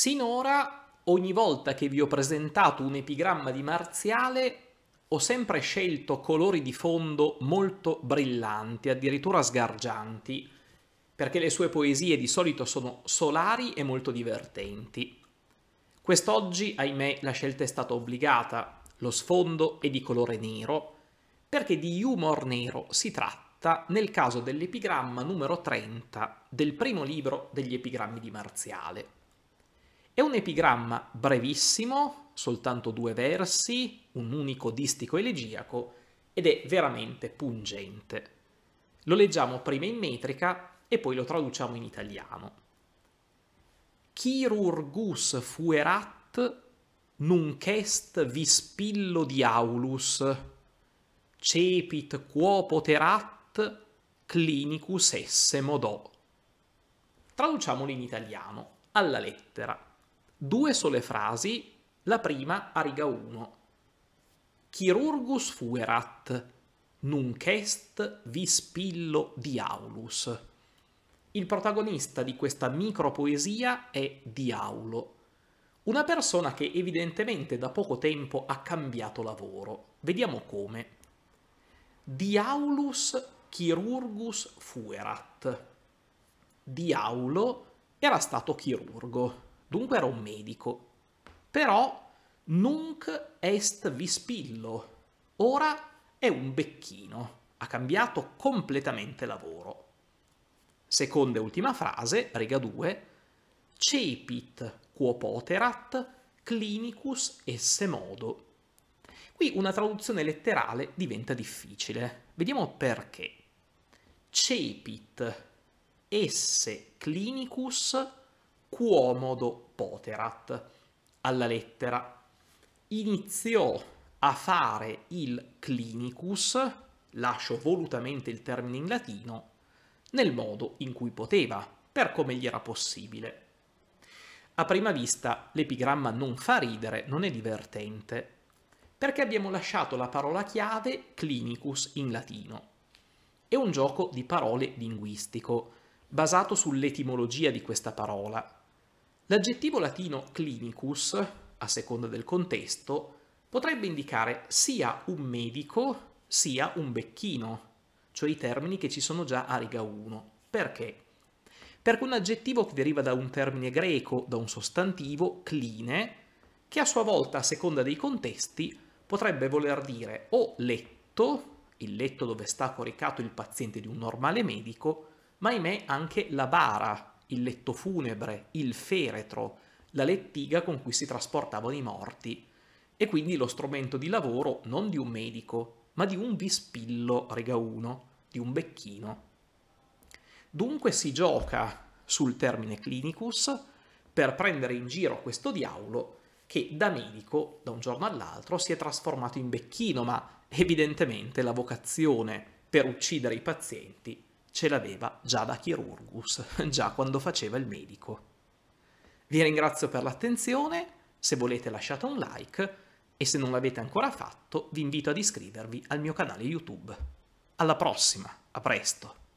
Sinora, ogni volta che vi ho presentato un epigramma di Marziale, ho sempre scelto colori di fondo molto brillanti, addirittura sgargianti, perché le sue poesie di solito sono solari e molto divertenti. Quest'oggi, ahimè, la scelta è stata obbligata, lo sfondo è di colore nero, perché di humor nero si tratta nel caso dell'epigramma numero 30 del primo libro degli epigrammi di Marziale. È un epigramma brevissimo, soltanto due versi, un unico distico elegiaco ed è veramente pungente. Lo leggiamo prima in metrica e poi lo traduciamo in italiano. Chirurgus fuerat nunc est vispillo diaulus, cepit quo poterat clinicus esse modò. Traduciamolo in italiano, alla lettera due sole frasi, la prima a riga 1. Chirurgus fuerat, nunc est vis pillo diaulus. Il protagonista di questa micropoesia è Diaulo, una persona che evidentemente da poco tempo ha cambiato lavoro. Vediamo come. Diaulus chirurgus fuerat. Diaulo era stato chirurgo. Dunque era un medico. Però nunc est vispillo. Ora è un becchino. Ha cambiato completamente lavoro. Seconda e ultima frase, riga 2. Cepit quopoterat clinicus esse modo. Qui una traduzione letterale diventa difficile. Vediamo perché. Cepit esse clinicus Quomodo Poterat, alla lettera. Iniziò a fare il clinicus, lascio volutamente il termine in latino, nel modo in cui poteva, per come gli era possibile. A prima vista l'epigramma non fa ridere, non è divertente, perché abbiamo lasciato la parola chiave clinicus in latino. È un gioco di parole linguistico, basato sull'etimologia di questa parola, L'aggettivo latino clinicus, a seconda del contesto, potrebbe indicare sia un medico sia un becchino, cioè i termini che ci sono già a riga 1. Perché? Perché un aggettivo che deriva da un termine greco, da un sostantivo, cline, che a sua volta, a seconda dei contesti, potrebbe voler dire o letto, il letto dove sta coricato il paziente di un normale medico, ma ahimè anche la bara, il letto funebre, il feretro, la lettiga con cui si trasportavano i morti e quindi lo strumento di lavoro non di un medico, ma di un vispillo, rega 1, di un becchino. Dunque si gioca sul termine clinicus per prendere in giro questo diavolo che da medico, da un giorno all'altro, si è trasformato in becchino, ma evidentemente la vocazione per uccidere i pazienti ce l'aveva già da chirurgus, già quando faceva il medico. Vi ringrazio per l'attenzione, se volete lasciate un like e se non l'avete ancora fatto vi invito ad iscrivervi al mio canale YouTube. Alla prossima, a presto!